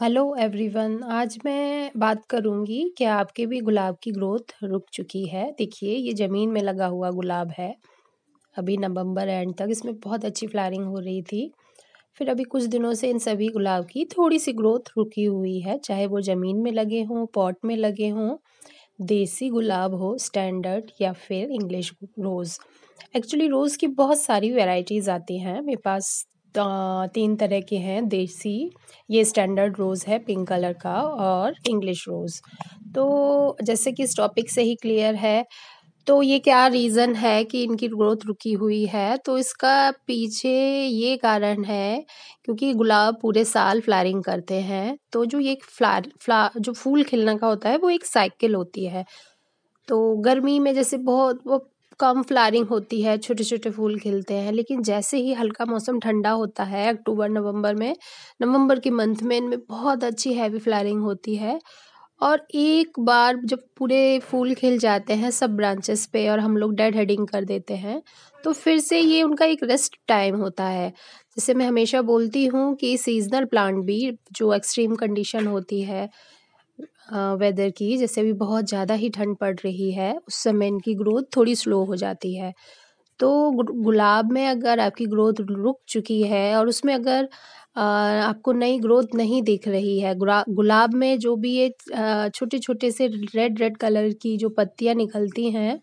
hello everyone आज मैं बात करूँगी क्या आपके भी गुलाब की ग्रोथ रुक चुकी है देखिए ये ज़मीन में लगा हुआ गुलाब है अभी नवंबर एंड तक इसमें बहुत अच्छी फ्लारिंग हो रही थी फिर अभी कुछ दिनों से इन सभी गुलाब की थोड़ी सी ग्रोथ रुकी हुई है चाहे वो ज़मीन में लगे हों पॉट में लगे हों देसी गुलाब हो स्टैंडर्ड या फिर इंग्लिश रोज़ एक्चुअली रोज़ की बहुत सारी वेराइटीज़ आती हैं मेरे पास तीन तरह के हैं देसी ये स्टैंडर्ड रोज़ है पिंक कलर का और इंग्लिश रोज़ तो जैसे कि इस टॉपिक से ही क्लियर है तो ये क्या रीज़न है कि इनकी ग्रोथ रुकी हुई है तो इसका पीछे ये कारण है क्योंकि गुलाब पूरे साल फ्लारिंग करते हैं तो जो ये फ्लार फ्ला जो फूल खिलने का होता है वो एक साइकिल होती है तो गर्मी में जैसे बहुत वो कम फ्लारिंग होती है छोटे छोटे फूल खिलते हैं लेकिन जैसे ही हल्का मौसम ठंडा होता है अक्टूबर नवंबर में नवंबर के मंथ में इनमें बहुत अच्छी हैवी फ्लारिंग होती है और एक बार जब पूरे फूल खिल जाते हैं सब ब्रांचेस पे और हम लोग डेड हेडिंग कर देते हैं तो फिर से ये उनका एक रेस्ट टाइम होता है जैसे मैं हमेशा बोलती हूँ कि सीजनल प्लांट भी जो एक्सट्रीम कंडीशन होती है वेदर की जैसे अभी बहुत ज़्यादा ही ठंड पड़ रही है उस समय इनकी ग्रोथ थोड़ी स्लो हो जाती है तो गुलाब में अगर आपकी ग्रोथ रुक चुकी है और उसमें अगर आपको नई ग्रोथ नहीं दिख रही है गुलाब में जो भी ये छोटे छोटे से रेड रेड कलर की जो पत्तियाँ निकलती हैं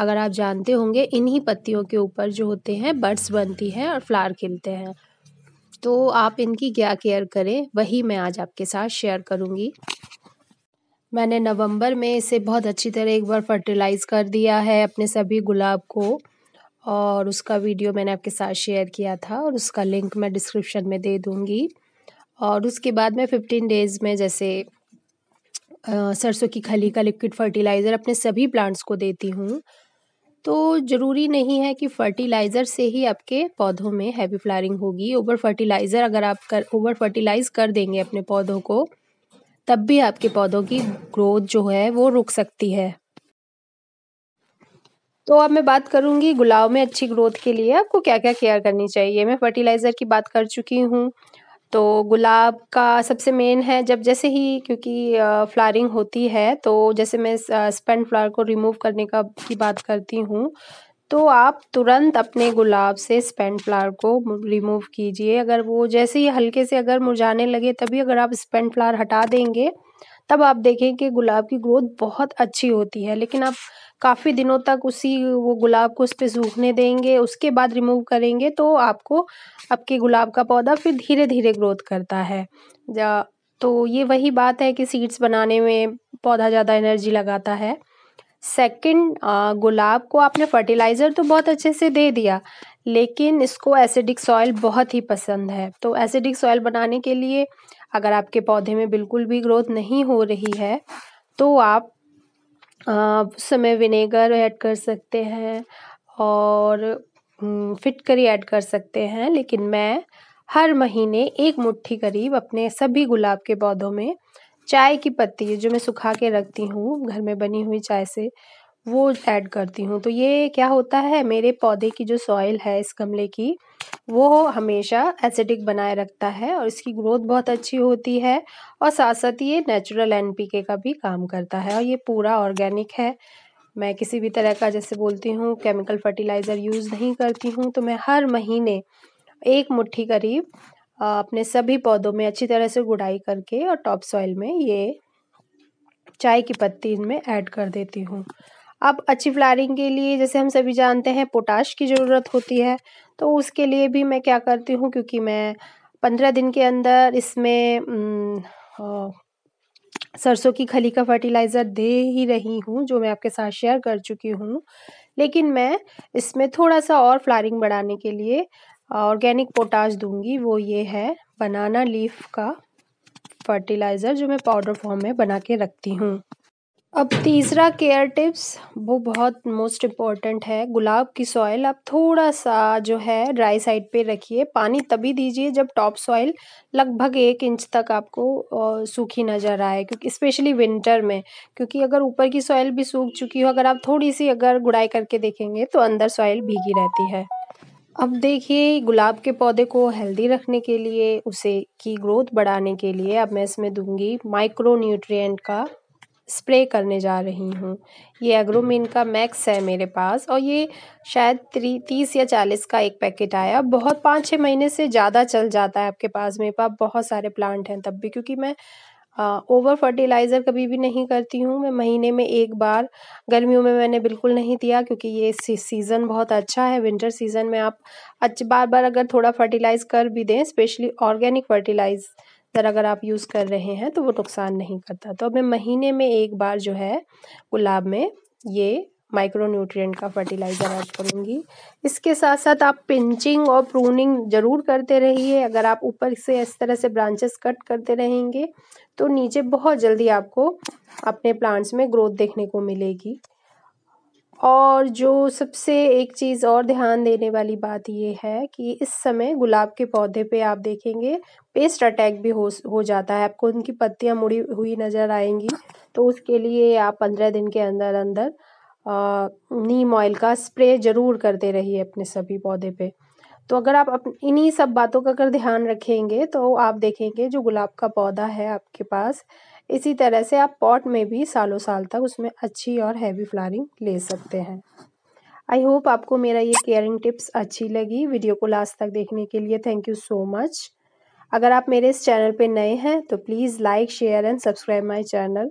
अगर आप जानते होंगे इन्हीं पत्तियों के ऊपर जो होते हैं बर्ड्स बनती हैं और फ्लावर खिलते हैं तो आप इनकी क्या केयर करें वही मैं आज आपके साथ शेयर करूँगी मैंने नवंबर में इसे बहुत अच्छी तरह एक बार फ़र्टिलाइज़ कर दिया है अपने सभी गुलाब को और उसका वीडियो मैंने आपके साथ शेयर किया था और उसका लिंक मैं डिस्क्रिप्शन में दे दूँगी और उसके बाद मैं फ़िफ्टीन डेज़ में जैसे सरसों की खली का लिक्विड फर्टिलाइज़र अपने सभी प्लांट्स को देती हूँ तो ज़रूरी नहीं है कि फर्टिलाइज़र से ही आपके पौधों में हैवी फ्लारिंग होगी ओवर फर्टिलाइज़र अगर आप कर ओवर फर्टिलाइज़ कर देंगे अपने पौधों को तब भी आपके पौधों की ग्रोथ जो है वो रुक सकती है तो अब मैं बात करूंगी गुलाब में अच्छी ग्रोथ के लिए आपको क्या क्या केयर करनी चाहिए मैं फर्टिलाइज़र की बात कर चुकी हूँ तो गुलाब का सबसे मेन है जब जैसे ही क्योंकि फ्लारिंग होती है तो जैसे मैं स्पेंड फ्लावर को रिमूव करने का की बात करती हूँ तो आप तुरंत अपने गुलाब से स्पेंट फ्लावर को रिमूव कीजिए अगर वो जैसे ही हल्के से अगर मुरझाने लगे तभी अगर आप स्पेंट फ्लावर हटा देंगे तब आप देखें कि गुलाब की ग्रोथ बहुत अच्छी होती है लेकिन आप काफ़ी दिनों तक उसी वो गुलाब को उस पर सूखने देंगे उसके बाद रिमूव करेंगे तो आपको आपके गुलाब का पौधा फिर धीरे धीरे ग्रोथ करता है तो ये वही बात है कि सीड्स बनाने में पौधा ज़्यादा एनर्जी लगाता है सेकंड गुलाब को आपने फर्टिलाइज़र तो बहुत अच्छे से दे दिया लेकिन इसको एसिडिक सॉइल बहुत ही पसंद है तो एसिडिक सॉइल बनाने के लिए अगर आपके पौधे में बिल्कुल भी ग्रोथ नहीं हो रही है तो आप उस समय विनेगर ऐड कर सकते हैं और हम्म, फिट करी ऐड कर सकते हैं लेकिन मैं हर महीने एक मुट्ठी करीब अपने सभी गुलाब के पौधों में चाय की पत्ती जो मैं सुखा के रखती हूँ घर में बनी हुई चाय से वो ऐड करती हूँ तो ये क्या होता है मेरे पौधे की जो सॉइल है इस गमले की वो हमेशा एसिडिक बनाए रखता है और इसकी ग्रोथ बहुत अच्छी होती है और साथ साथ ये नेचुरल एनपीके का भी काम करता है और ये पूरा ऑर्गेनिक है मैं किसी भी तरह का जैसे बोलती हूँ केमिकल फर्टिलाइज़र यूज़ नहीं करती हूँ तो मैं हर महीने एक मुट्ठी करीब अपने सभी पौधों में अच्छी तरह से गुड़ाई करके और टॉप सॉइल में ये चाय की पत्ती इनमें ऐड कर देती हूँ अब अच्छी फ्लारिंग के लिए जैसे हम सभी जानते हैं पोटाश की ज़रूरत होती है तो उसके लिए भी मैं क्या करती हूँ क्योंकि मैं पंद्रह दिन के अंदर इसमें सरसों की खली का फर्टिलाइज़र दे ही रही हूँ जो मैं आपके साथ शेयर कर चुकी हूँ लेकिन मैं इसमें थोड़ा सा और फ्लारिंग बढ़ाने के लिए ऑर्गेनिक पोटाश दूंगी वो ये है बनाना लीफ का फर्टिलाइज़र जो मैं पाउडर फॉर्म में बना के रखती हूँ अब तीसरा केयर टिप्स वो बहुत मोस्ट इम्पॉर्टेंट है गुलाब की सॉइल आप थोड़ा सा जो है ड्राई साइड पे रखिए पानी तभी दीजिए जब टॉप सॉइल लगभग एक इंच तक आपको सूखी नज़र आए क्योंकि स्पेशली विंटर में क्योंकि अगर ऊपर की सॉइल भी सूख चुकी हो अगर आप थोड़ी सी अगर गुड़ाई करके देखेंगे तो अंदर सॉइल भीगी रहती है अब देखिए गुलाब के पौधे को हेल्दी रखने के लिए उसे की ग्रोथ बढ़ाने के लिए अब मैं इसमें दूंगी माइक्रो न्यूट्रिएंट का स्प्रे करने जा रही हूँ ये एग्रोमिन का मैक्स है मेरे पास और ये शायद त्री तीस या चालीस का एक पैकेट आया बहुत पाँच छः महीने से ज़्यादा चल जाता है आपके पास मेरे पास बहुत सारे प्लांट हैं तब भी क्योंकि मैं ओवर फर्टिलाइज़र कभी भी नहीं करती हूँ मैं महीने में एक बार गर्मियों में मैंने बिल्कुल नहीं दिया क्योंकि ये सीज़न बहुत अच्छा है विंटर सीज़न में आप अच्छे बार बार अगर थोड़ा फर्टिलाइज़ कर भी दें स्पेशली ऑर्गेनिक फर्टिलाइज़ अगर आप यूज़ कर रहे हैं तो वो नुकसान नहीं करता तो अब मैं महीने में एक बार जो है गुलाब में ये माइक्रोन्यूट्रिएंट का फर्टिलाइज़र ऐड करूंगी इसके साथ साथ आप पिंचिंग और प्रूनिंग ज़रूर करते रहिए अगर आप ऊपर से इस तरह से ब्रांचेस कट करते रहेंगे तो नीचे बहुत जल्दी आपको अपने प्लांट्स में ग्रोथ देखने को मिलेगी और जो सबसे एक चीज़ और ध्यान देने वाली बात ये है कि इस समय गुलाब के पौधे पे आप देखेंगे पेस्ट अटैक भी हो हो जाता है आपको उनकी पत्तियां मुड़ी हुई नज़र आएंगी तो उसके लिए आप पंद्रह दिन के अंदर अंदर नीम ऑयल का स्प्रे ज़रूर करते रहिए अपने सभी पौधे पे तो अगर आप इन्हीं सब बातों का अगर ध्यान रखेंगे तो आप देखेंगे जो गुलाब का पौधा है आपके पास इसी तरह से आप पॉट में भी सालों साल तक उसमें अच्छी और हैवी फ्लावरिंग ले सकते हैं आई होप आपको मेरा ये केयरिंग टिप्स अच्छी लगी वीडियो को लास्ट तक देखने के लिए थैंक यू सो मच अगर आप मेरे इस चैनल पे नए हैं तो please like share and subscribe my channel